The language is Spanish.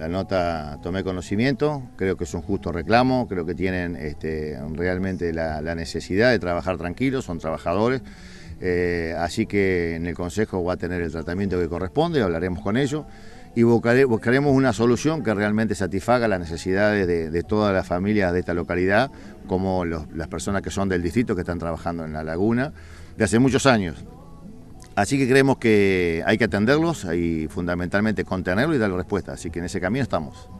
la nota tomé conocimiento, creo que es un justo reclamo, creo que tienen este, realmente la, necesidad de trabajar tranquilos, son trabajadores, eh, así que en el Consejo va a tener el tratamiento que corresponde, hablaremos con ellos y buscaremos una solución que realmente satisfaga las necesidades de, todas las familias de esta localidad, como las personas que son del distrito que están trabajando en la laguna de hace muchos años. Así que creemos que hay que atenderlos y fundamentalmente contenerlos y darles respuesta. Así que en ese camino estamos.